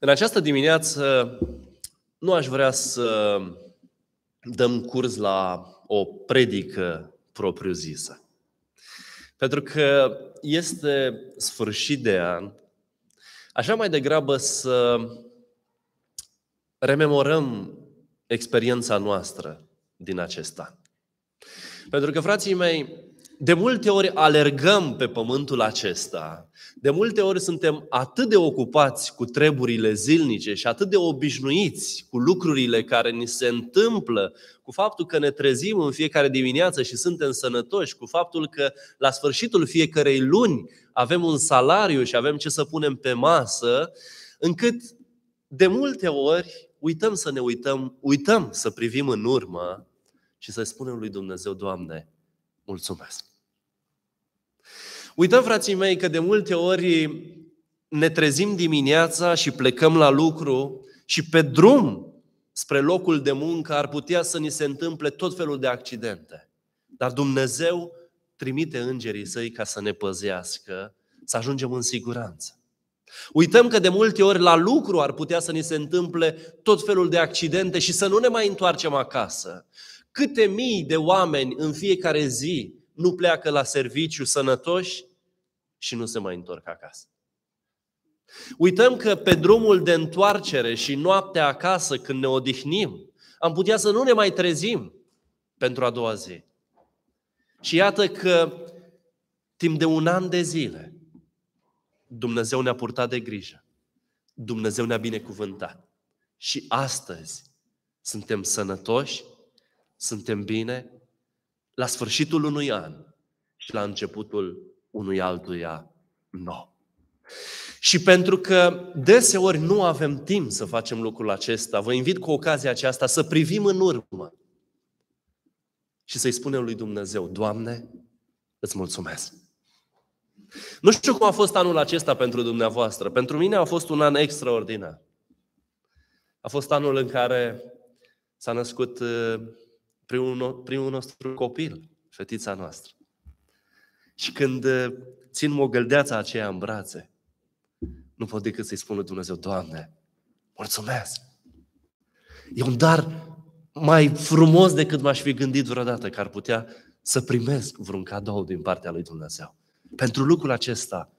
În această dimineață nu aș vrea să dăm curs la o predică propriu-zisă. Pentru că este sfârșit de an, așa mai degrabă să rememorăm experiența noastră din acest an. Pentru că, frații mei, de multe ori alergăm pe pământul acesta, de multe ori suntem atât de ocupați cu treburile zilnice și atât de obișnuiți cu lucrurile care ni se întâmplă, cu faptul că ne trezim în fiecare dimineață și suntem sănătoși, cu faptul că la sfârșitul fiecarei luni avem un salariu și avem ce să punem pe masă, încât de multe ori uităm să ne uităm, uităm să privim în urmă și să spunem lui Dumnezeu, Doamne, mulțumesc. Uităm, frații mei, că de multe ori ne trezim dimineața și plecăm la lucru și pe drum spre locul de muncă ar putea să ni se întâmple tot felul de accidente. Dar Dumnezeu trimite îngerii săi ca să ne păzească, să ajungem în siguranță. Uităm că de multe ori la lucru ar putea să ni se întâmple tot felul de accidente și să nu ne mai întoarcem acasă. Câte mii de oameni în fiecare zi nu pleacă la serviciu sănătoși și nu se mai întorc acasă. Uităm că pe drumul de întoarcere și noaptea acasă, când ne odihnim, am putea să nu ne mai trezim pentru a doua zi. Și iată că timp de un an de zile, Dumnezeu ne-a purtat de grijă. Dumnezeu ne-a binecuvântat. Și astăzi suntem sănătoși, suntem bine, la sfârșitul unui an și la începutul unui altuia nou. Și pentru că deseori nu avem timp să facem lucrul acesta, vă invit cu ocazia aceasta să privim în urmă și să-i spunem lui Dumnezeu, Doamne, îți mulțumesc. Nu știu cum a fost anul acesta pentru dumneavoastră. Pentru mine a fost un an extraordinar. A fost anul în care s-a născut primul, uh, primul nostru copil, fetița noastră. Și când uh, țin mogăldeața aceea în brațe, nu pot decât să-i spună Dumnezeu, Doamne, mulțumesc! E un dar mai frumos decât m-aș fi gândit vreodată că ar putea să primesc vreun cadou din partea lui Dumnezeu. Pentru lucrul acesta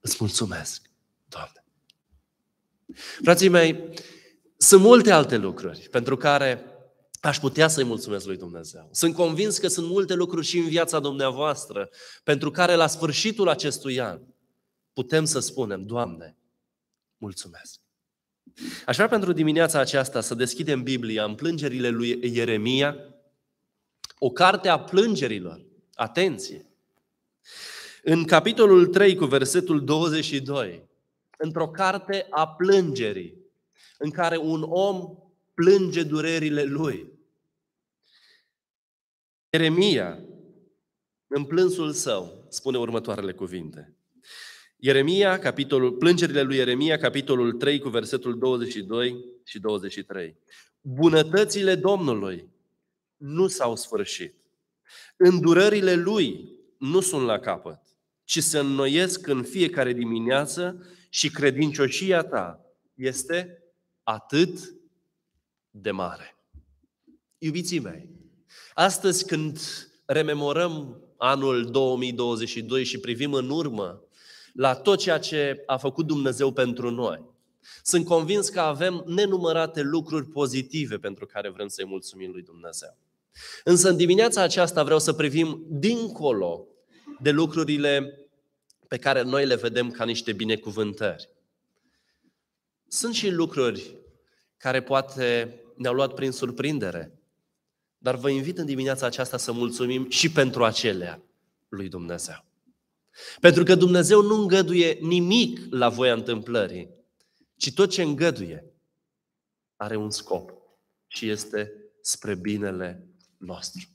îți mulțumesc, Doamne. Frații mei, sunt multe alte lucruri pentru care aș putea să-i mulțumesc lui Dumnezeu. Sunt convins că sunt multe lucruri și în viața dumneavoastră pentru care la sfârșitul acestui an putem să spunem, Doamne, mulțumesc. Aș vrea pentru dimineața aceasta să deschidem Biblia în plângerile lui Ieremia, o carte a plângerilor. Atenție! În capitolul 3 cu versetul 22, într-o carte a plângerii, în care un om plânge durerile lui. Ieremia, în plânsul său, spune următoarele cuvinte. Ieremia, capitolul, plângerile lui Ieremia, capitolul 3, cu versetul 22 și 23. Bunătățile Domnului nu s-au sfârșit. Îndurările Lui nu sunt la capăt, ci se înnoiesc în fiecare dimineață și credincioșia ta este atât de mare. Iubiții mei, Astăzi când rememorăm anul 2022 și privim în urmă la tot ceea ce a făcut Dumnezeu pentru noi, sunt convins că avem nenumărate lucruri pozitive pentru care vrem să-i mulțumim lui Dumnezeu. Însă în dimineața aceasta vreau să privim dincolo de lucrurile pe care noi le vedem ca niște binecuvântări. Sunt și lucruri care poate ne-au luat prin surprindere. Dar vă invit în dimineața aceasta să mulțumim și pentru acelea lui Dumnezeu. Pentru că Dumnezeu nu îngăduie nimic la voia întâmplării, ci tot ce îngăduie are un scop și este spre binele nostru.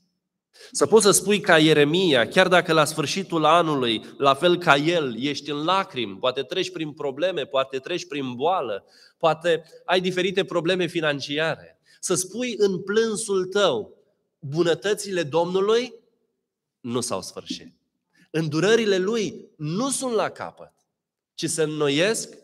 Să poți să spui ca Ieremia, chiar dacă la sfârșitul anului, la fel ca el, ești în lacrimi, poate treci prin probleme, poate treci prin boală, poate ai diferite probleme financiare să spui în plânsul tău, bunătățile Domnului nu s-au sfârșit. Îndurările Lui nu sunt la capăt, ci se înnoiesc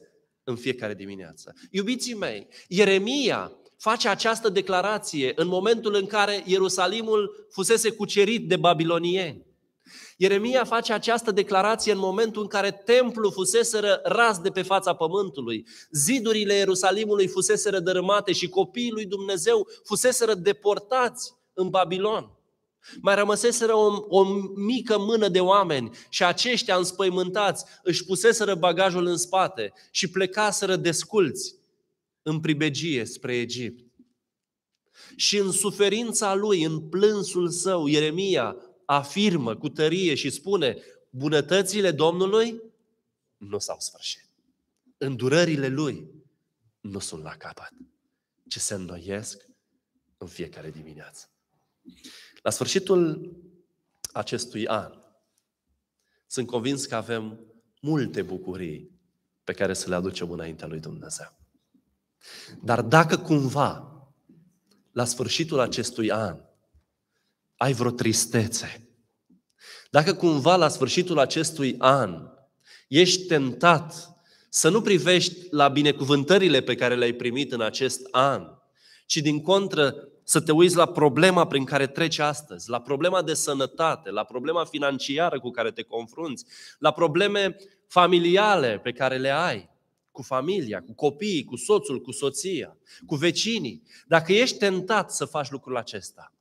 în fiecare dimineață. Iubiții mei, Ieremia face această declarație în momentul în care Ierusalimul fusese cucerit de babilonieni. Ieremia face această declarație în momentul în care templul fuseseră ras de pe fața pământului, zidurile Ierusalimului fuseseră dărâmate și copiii lui Dumnezeu fuseseră deportați în Babilon. Mai rămăseseră o, o mică mână de oameni și aceștia înspăimântați își puseseră bagajul în spate și plecaseră desculți în pribegie spre Egipt. Și în suferința lui, în plânsul său, Ieremia afirmă cu tărie și spune bunătățile Domnului nu s-au sfârșit. Îndurările Lui nu sunt la capăt, ci se înnoiesc în fiecare dimineață. La sfârșitul acestui an, sunt convins că avem multe bucurii pe care să le aducem înaintea lui Dumnezeu. Dar dacă cumva, la sfârșitul acestui an, ai vreo tristețe, dacă cumva la sfârșitul acestui an ești tentat să nu privești la binecuvântările pe care le-ai primit în acest an, ci din contră să te uiți la problema prin care treci astăzi, la problema de sănătate, la problema financiară cu care te confrunți, la probleme familiale pe care le ai, cu familia, cu copiii, cu soțul, cu soția, cu vecinii. Dacă ești tentat să faci lucrul acesta,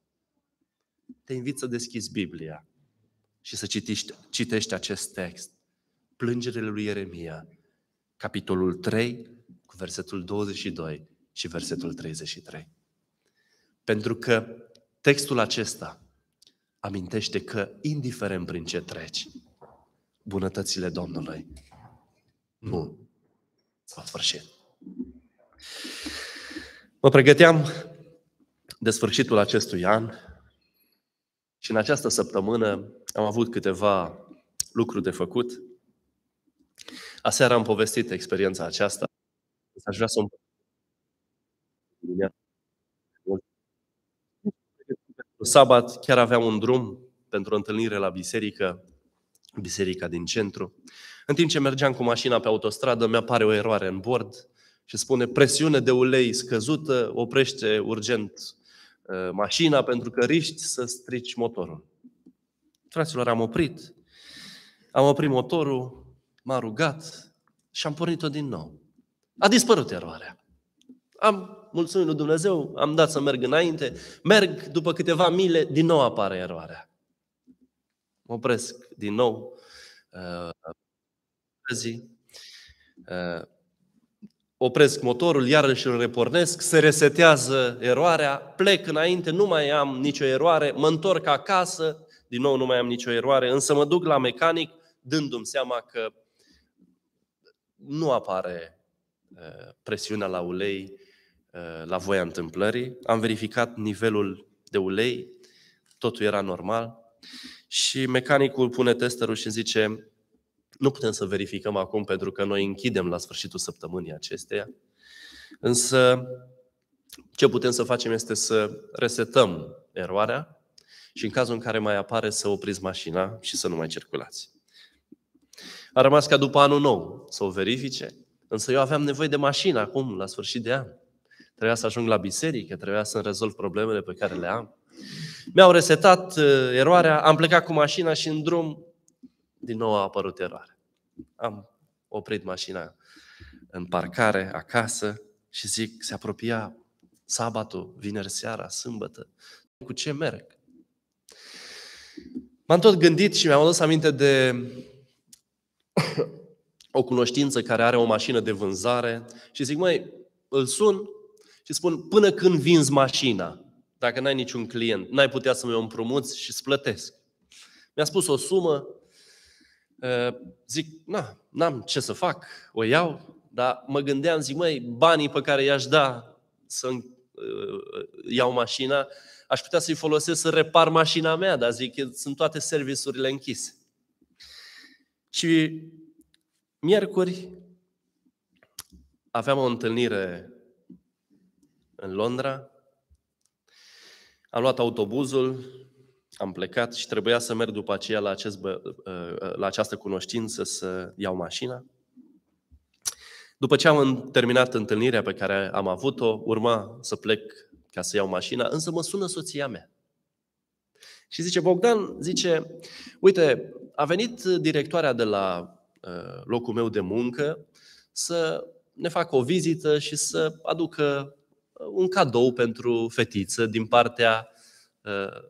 te invit să deschizi Biblia și să citești, citești acest text. Plângerile lui Ieremia, capitolul 3, cu versetul 22 și versetul 33. Pentru că textul acesta amintește că, indiferent prin ce treci, bunătățile Domnului nu s-au sfârșit. Mă pregăteam de sfârșitul acestui an și în această săptămână am avut câteva lucruri de făcut. Aseară am povestit experiența aceasta. Aș vrea să Sabat chiar aveam un drum pentru o întâlnire la biserică, biserica din centru. În timp ce mergeam cu mașina pe autostradă, mi-apare o eroare în bord și spune presiune de ulei scăzută, oprește urgent Uh, mașina pentru că riști să strici motorul. Fraților, am oprit, am oprit motorul, m-a rugat și am pornit-o din nou. A dispărut eroarea. Am mulțumit lui Dumnezeu, am dat să merg înainte, merg după câteva mile, din nou apare eroarea. Mă opresc din nou uh, zi. Uh, opresc motorul, iarăși îl repornesc, se resetează eroarea, plec înainte, nu mai am nicio eroare, mă întorc acasă, din nou nu mai am nicio eroare, însă mă duc la mecanic dându-mi seama că nu apare uh, presiunea la ulei uh, la voia întâmplării. Am verificat nivelul de ulei, totul era normal și mecanicul pune testerul și zice nu putem să verificăm acum pentru că noi închidem la sfârșitul săptămânii acesteia. Însă ce putem să facem este să resetăm eroarea și în cazul în care mai apare să opriți mașina și să nu mai circulați. A rămas ca după anul nou să o verifice, însă eu aveam nevoie de mașină acum, la sfârșit de an. Trebuia să ajung la biserică, trebuia să-mi rezolv problemele pe care le am. Mi-au resetat uh, eroarea, am plecat cu mașina și în drum din nou a apărut eroare. Am oprit mașina în parcare, acasă și zic, se apropia sabatul, vineri seara, sâmbătă. Cu ce merg? M-am tot gândit și mi-am adus aminte de o cunoștință care are o mașină de vânzare și zic, măi, îl sun și spun, până când vinzi mașina, dacă n-ai niciun client, n-ai putea să mi-o împrumuți și îți plătesc. Mi-a spus o sumă, Ă, zic, na, n-am ce să fac, o iau, dar mă gândeam, zic, măi, banii pe care i-aș da să ă, iau mașina, aș putea să-i folosesc să repar mașina mea, dar zic, sunt toate serviciurile închise. Și miercuri aveam o întâlnire în Londra, am luat autobuzul, am plecat și trebuia să merg după aceea la, acest ă, ă, la această cunoștință să iau mașina. După ce am terminat întâlnirea pe care am avut-o, urma să plec ca să iau mașina, însă mă sună soția mea. Și zice, Bogdan, zice, uite, a venit directoarea de la uh, locul meu de muncă să ne facă o vizită și să aducă un cadou pentru fetiță din partea uh,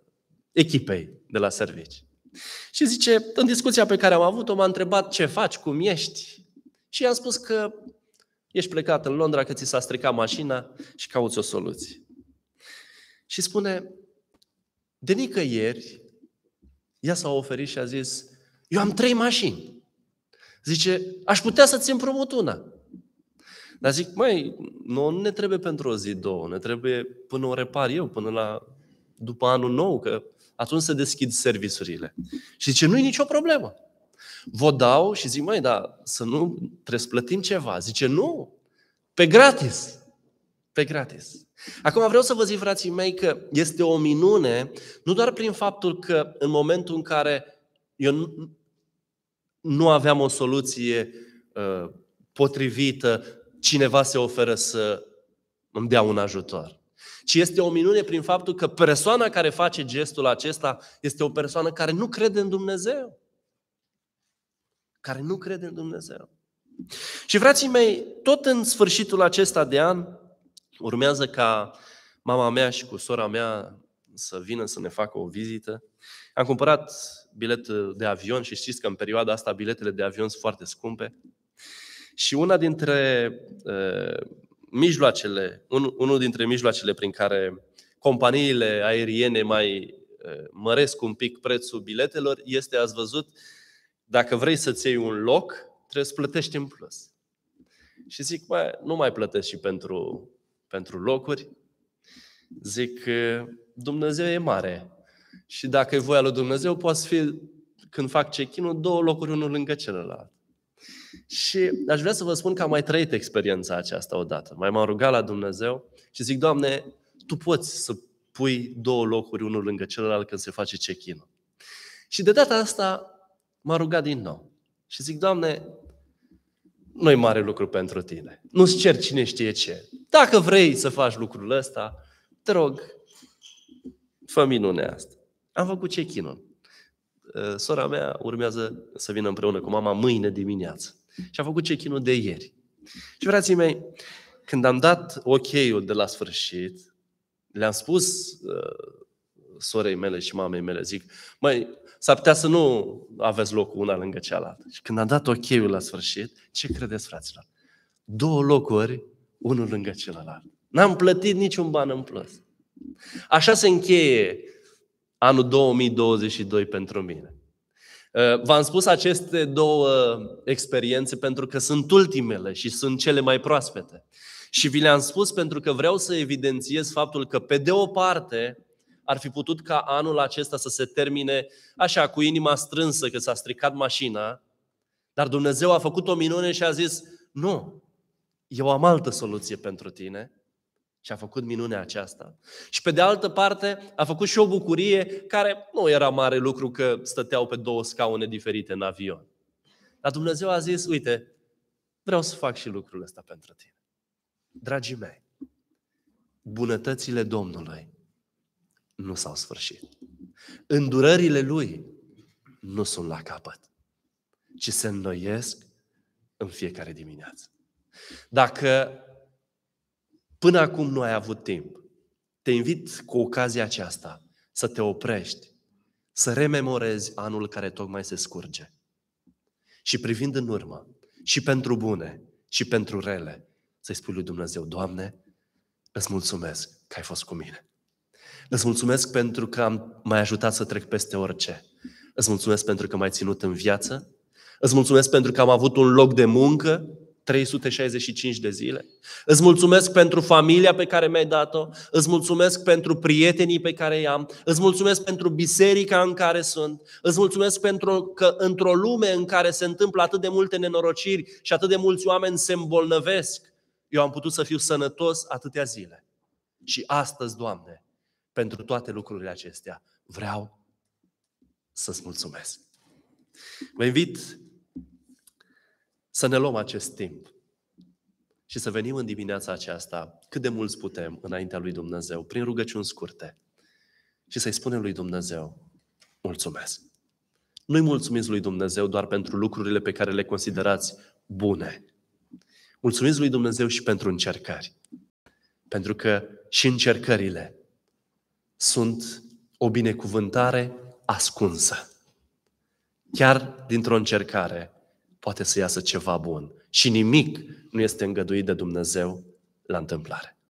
echipei de la servici. Și zice, în discuția pe care am avut-o, m-a întrebat ce faci, cum ești. Și i-am spus că ești plecat în Londra, că ți s-a stricat mașina și cauți o soluție. Și spune, de nicăieri, ea s-a oferit și a zis, eu am trei mașini. Zice, aș putea să-ți împrumut una. Dar zic, mai, nu ne trebuie pentru o zi, două, ne trebuie până o repar eu, până la după anul nou, că atunci să deschid servisurile. Și zice, nu e nicio problemă. Vă dau și zic, măi, dar să nu presplătim ceva. Zice, nu, pe gratis. Pe gratis. Acum vreau să vă zic, frații mei, că este o minune, nu doar prin faptul că în momentul în care eu nu aveam o soluție uh, potrivită, cineva se oferă să îmi dea un ajutor ci este o minune prin faptul că persoana care face gestul acesta este o persoană care nu crede în Dumnezeu. Care nu crede în Dumnezeu. Și frații mei, tot în sfârșitul acesta de an, urmează ca mama mea și cu sora mea să vină să ne facă o vizită. Am cumpărat bilet de avion și știți că în perioada asta biletele de avion sunt foarte scumpe. Și una dintre uh, mijloacele, un, unul dintre mijloacele prin care companiile aeriene mai eh, măresc un pic prețul biletelor este, ați văzut, dacă vrei să-ți iei un loc, trebuie să plătești în plus. Și zic, mai, nu mai plătesc și pentru, pentru locuri. Zic, eh, Dumnezeu e mare. Și dacă e voia lui Dumnezeu, poate fi, când fac check-in-ul, două locuri unul lângă celălalt. Și aș vrea să vă spun că am mai trăit experiența aceasta odată. Mai m-am rugat la Dumnezeu și zic, Doamne, Tu poți să pui două locuri unul lângă celălalt când se face check-in. Și de data asta m-a rugat din nou. Și zic, Doamne, nu-i mare lucru pentru tine. Nu-ți cer cine știe ce. Dacă vrei să faci lucrul ăsta, te rog, fă minunea asta. Am făcut check-in-ul. Sora mea urmează să vină împreună cu mama mâine dimineață. Și a făcut ce chinul de ieri. Și frații mei, când am dat ok-ul de la sfârșit, le-am spus uh, sorei mele și mamei mele, zic, măi, s-ar putea să nu aveți locul una lângă cealaltă. Și când am dat ok-ul la sfârșit, ce credeți, fraților? Două locuri, unul lângă celălalt. N-am plătit niciun ban în plus. Așa se încheie anul 2022 pentru mine. Uh, v-am spus aceste două experiențe pentru că sunt ultimele și sunt cele mai proaspete. Și vi le-am spus pentru că vreau să evidențiez faptul că, pe de o parte, ar fi putut ca anul acesta să se termine așa, cu inima strânsă, că s-a stricat mașina, dar Dumnezeu a făcut o minune și a zis, nu, eu am altă soluție pentru tine și a făcut minunea aceasta. Și pe de altă parte, a făcut și o bucurie care nu era mare lucru că stăteau pe două scaune diferite în avion. Dar Dumnezeu a zis, uite, vreau să fac și lucrul ăsta pentru tine. Dragii mei, bunătățile Domnului nu s-au sfârșit. Îndurările Lui nu sunt la capăt, ci se înnoiesc în fiecare dimineață. Dacă Până acum nu ai avut timp. Te invit cu ocazia aceasta să te oprești, să rememorezi anul care tocmai se scurge. Și privind în urmă, și pentru bune, și pentru rele, să-i spui lui Dumnezeu, Doamne, îți mulțumesc că ai fost cu mine. Îți mulțumesc pentru că am mai ajutat să trec peste orice. Îți mulțumesc pentru că m-ai ținut în viață. Îți mulțumesc pentru că am avut un loc de muncă. 365 de zile. Îți mulțumesc pentru familia pe care mi-ai dat-o, îți mulțumesc pentru prietenii pe care i-am, îți mulțumesc pentru biserica în care sunt, îți mulțumesc pentru că într-o lume în care se întâmplă atât de multe nenorociri și atât de mulți oameni se îmbolnăvesc, eu am putut să fiu sănătos atâtea zile. Și astăzi, Doamne, pentru toate lucrurile acestea, vreau să-ți mulțumesc. Vă invit să ne luăm acest timp și să venim în dimineața aceasta cât de mulți putem înaintea lui Dumnezeu, prin rugăciuni scurte, și să-i spunem lui Dumnezeu, mulțumesc. Nu-i mulțumiți lui Dumnezeu doar pentru lucrurile pe care le considerați bune. Mulțumiți lui Dumnezeu și pentru încercări. Pentru că și încercările sunt o binecuvântare ascunsă. Chiar dintr-o încercare poate să iasă ceva bun. Și nimic nu este îngăduit de Dumnezeu la întâmplare.